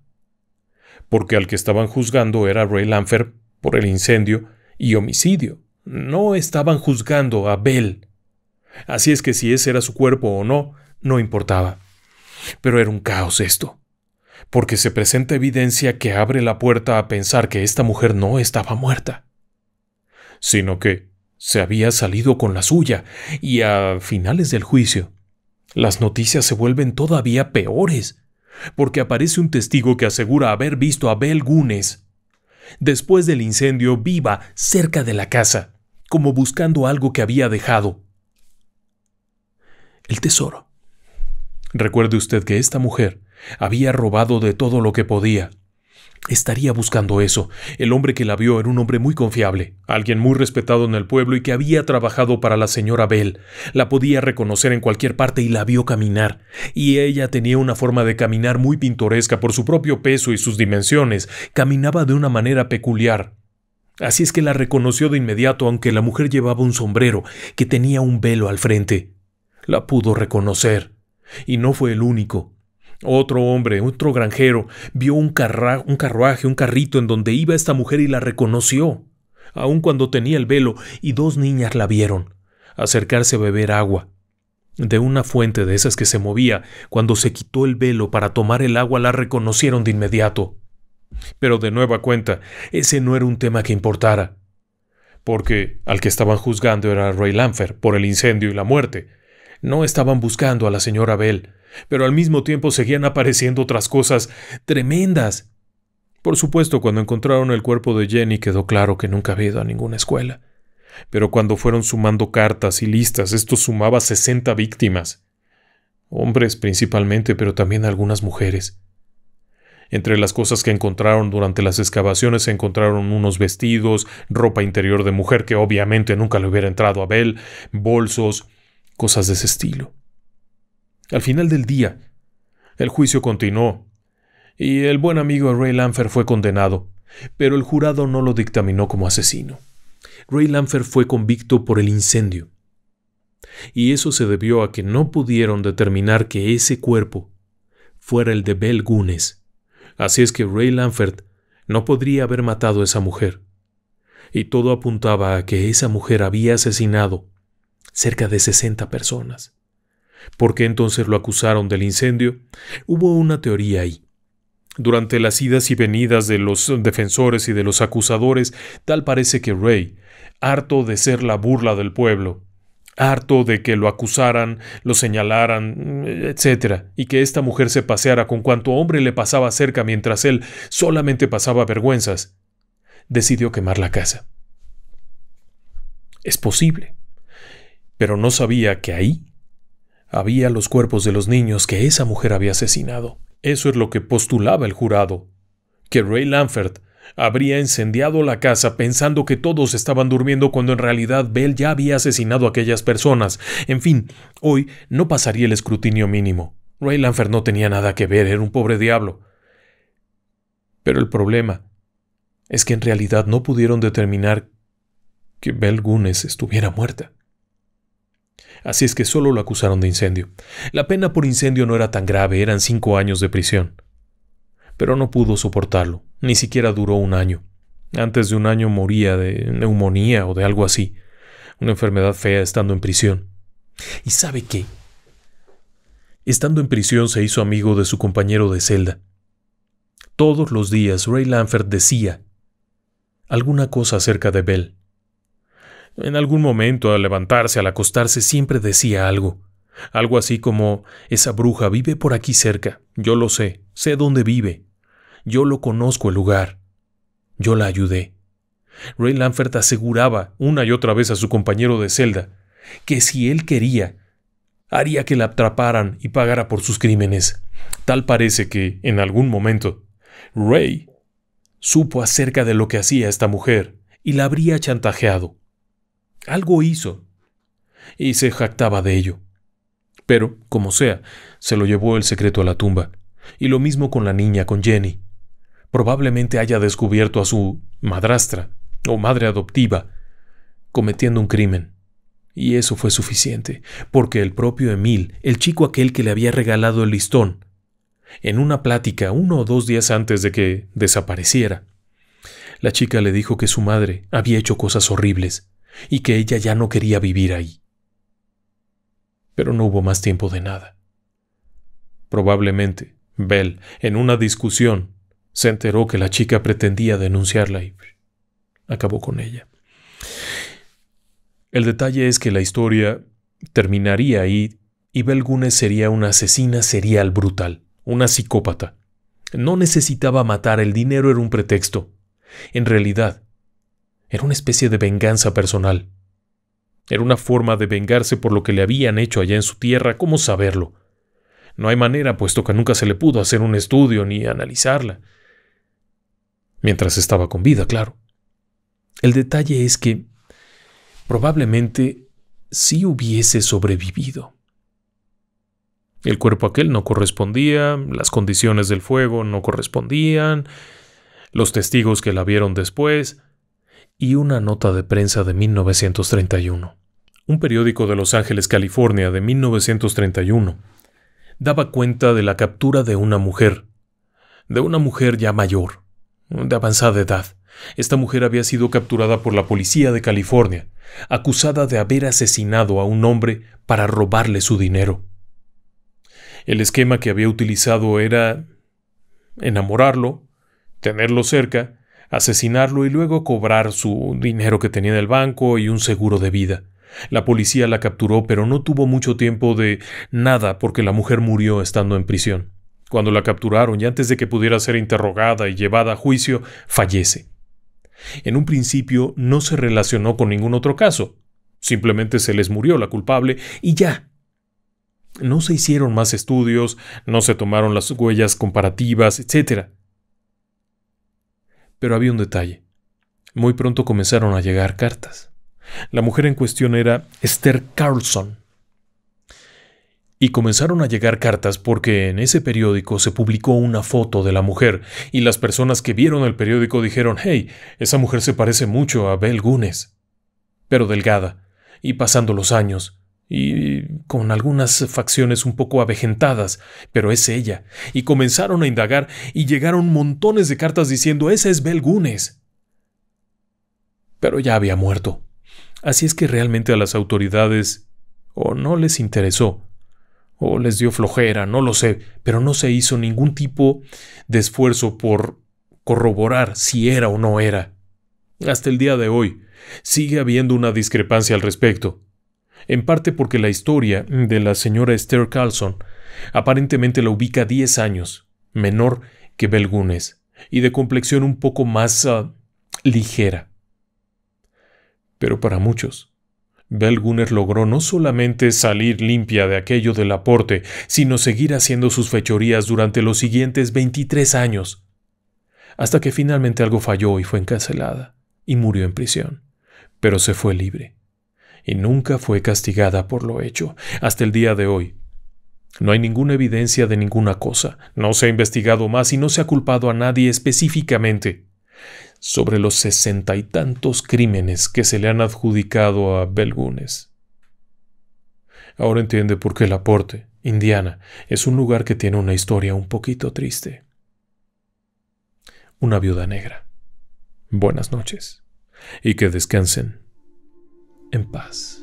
porque al que estaban juzgando era Ray Lanfer por el incendio y homicidio. No estaban juzgando a Bell. Así es que si ese era su cuerpo o no, no importaba. Pero era un caos esto, porque se presenta evidencia que abre la puerta a pensar que esta mujer no estaba muerta, sino que se había salido con la suya, y a finales del juicio, las noticias se vuelven todavía peores porque aparece un testigo que asegura haber visto a Bel Gunes después del incendio viva cerca de la casa, como buscando algo que había dejado. El tesoro. Recuerde usted que esta mujer había robado de todo lo que podía. Estaría buscando eso. El hombre que la vio era un hombre muy confiable, alguien muy respetado en el pueblo y que había trabajado para la señora Bell. La podía reconocer en cualquier parte y la vio caminar. Y ella tenía una forma de caminar muy pintoresca por su propio peso y sus dimensiones. Caminaba de una manera peculiar. Así es que la reconoció de inmediato, aunque la mujer llevaba un sombrero que tenía un velo al frente. La pudo reconocer. Y no fue el único. Otro hombre, otro granjero, vio un, un carruaje, un carrito en donde iba esta mujer y la reconoció, aun cuando tenía el velo, y dos niñas la vieron acercarse a beber agua de una fuente de esas que se movía, cuando se quitó el velo para tomar el agua la reconocieron de inmediato. Pero de nueva cuenta, ese no era un tema que importara, porque al que estaban juzgando era Ray Lanfer por el incendio y la muerte. No estaban buscando a la señora Bell, pero al mismo tiempo seguían apareciendo otras cosas tremendas. Por supuesto, cuando encontraron el cuerpo de Jenny quedó claro que nunca había ido a ninguna escuela. Pero cuando fueron sumando cartas y listas, esto sumaba 60 víctimas. Hombres principalmente, pero también algunas mujeres. Entre las cosas que encontraron durante las excavaciones se encontraron unos vestidos, ropa interior de mujer que obviamente nunca le hubiera entrado a Bell, bolsos, cosas de ese estilo. Al final del día, el juicio continuó, y el buen amigo Ray Lanfer fue condenado, pero el jurado no lo dictaminó como asesino. Ray Lanfer fue convicto por el incendio, y eso se debió a que no pudieron determinar que ese cuerpo fuera el de Bell Gunes. Así es que Ray Lanford no podría haber matado a esa mujer. Y todo apuntaba a que esa mujer había asesinado cerca de 60 personas. ¿Por qué entonces lo acusaron del incendio? Hubo una teoría ahí. Durante las idas y venidas de los defensores y de los acusadores, tal parece que Ray, harto de ser la burla del pueblo, harto de que lo acusaran, lo señalaran, etc., y que esta mujer se paseara con cuanto hombre le pasaba cerca mientras él solamente pasaba vergüenzas, decidió quemar la casa. Es posible, pero no sabía que ahí había los cuerpos de los niños que esa mujer había asesinado. Eso es lo que postulaba el jurado. Que Ray Lanford habría incendiado la casa pensando que todos estaban durmiendo cuando en realidad Bell ya había asesinado a aquellas personas. En fin, hoy no pasaría el escrutinio mínimo. Ray Lanford no tenía nada que ver, era un pobre diablo. Pero el problema es que en realidad no pudieron determinar que Bell Gunes estuviera muerta así es que solo lo acusaron de incendio. La pena por incendio no era tan grave, eran cinco años de prisión. Pero no pudo soportarlo, ni siquiera duró un año. Antes de un año moría de neumonía o de algo así, una enfermedad fea estando en prisión. ¿Y sabe qué? Estando en prisión se hizo amigo de su compañero de celda. Todos los días Ray Lanford decía alguna cosa acerca de Bell. En algún momento, al levantarse, al acostarse, siempre decía algo. Algo así como, esa bruja vive por aquí cerca, yo lo sé, sé dónde vive, yo lo conozco el lugar, yo la ayudé. Ray Lanfert aseguraba una y otra vez a su compañero de celda que si él quería, haría que la atraparan y pagara por sus crímenes. Tal parece que, en algún momento, Ray supo acerca de lo que hacía esta mujer y la habría chantajeado. Algo hizo. Y se jactaba de ello. Pero, como sea, se lo llevó el secreto a la tumba. Y lo mismo con la niña, con Jenny. Probablemente haya descubierto a su madrastra o madre adoptiva cometiendo un crimen. Y eso fue suficiente, porque el propio Emil, el chico aquel que le había regalado el listón, en una plática uno o dos días antes de que desapareciera, la chica le dijo que su madre había hecho cosas horribles y que ella ya no quería vivir ahí. Pero no hubo más tiempo de nada. Probablemente, Bell, en una discusión, se enteró que la chica pretendía denunciarla y acabó con ella. El detalle es que la historia terminaría ahí y Bell Gunes sería una asesina serial brutal, una psicópata. No necesitaba matar, el dinero era un pretexto. En realidad, era una especie de venganza personal. Era una forma de vengarse por lo que le habían hecho allá en su tierra, ¿cómo saberlo? No hay manera, puesto que nunca se le pudo hacer un estudio ni analizarla. Mientras estaba con vida, claro. El detalle es que probablemente sí hubiese sobrevivido. El cuerpo aquel no correspondía, las condiciones del fuego no correspondían, los testigos que la vieron después, y una nota de prensa de 1931. Un periódico de Los Ángeles, California, de 1931, daba cuenta de la captura de una mujer, de una mujer ya mayor, de avanzada edad. Esta mujer había sido capturada por la policía de California, acusada de haber asesinado a un hombre para robarle su dinero. El esquema que había utilizado era enamorarlo, tenerlo cerca asesinarlo y luego cobrar su dinero que tenía en el banco y un seguro de vida. La policía la capturó, pero no tuvo mucho tiempo de nada porque la mujer murió estando en prisión. Cuando la capturaron y antes de que pudiera ser interrogada y llevada a juicio, fallece. En un principio no se relacionó con ningún otro caso. Simplemente se les murió la culpable y ya. No se hicieron más estudios, no se tomaron las huellas comparativas, etcétera. Pero había un detalle. Muy pronto comenzaron a llegar cartas. La mujer en cuestión era Esther Carlson. Y comenzaron a llegar cartas porque en ese periódico se publicó una foto de la mujer y las personas que vieron el periódico dijeron, hey, esa mujer se parece mucho a Belle Gunes, pero delgada, y pasando los años, y con algunas facciones un poco avejentadas, pero es ella, y comenzaron a indagar y llegaron montones de cartas diciendo esa es Belgunes. Pero ya había muerto. Así es que realmente a las autoridades o no les interesó, o les dio flojera, no lo sé, pero no se hizo ningún tipo de esfuerzo por corroborar si era o no era. Hasta el día de hoy, sigue habiendo una discrepancia al respecto en parte porque la historia de la señora Esther Carlson aparentemente la ubica 10 años, menor que Belgunes, y de complexión un poco más ah, ligera. Pero para muchos, Belgunes logró no solamente salir limpia de aquello del aporte, sino seguir haciendo sus fechorías durante los siguientes 23 años, hasta que finalmente algo falló y fue encarcelada, y murió en prisión, pero se fue libre y nunca fue castigada por lo hecho, hasta el día de hoy. No hay ninguna evidencia de ninguna cosa, no se ha investigado más y no se ha culpado a nadie específicamente. Sobre los sesenta y tantos crímenes que se le han adjudicado a Belgunes. Ahora entiende por qué Laporte, Indiana, es un lugar que tiene una historia un poquito triste. Una viuda negra. Buenas noches. Y que descansen en paz.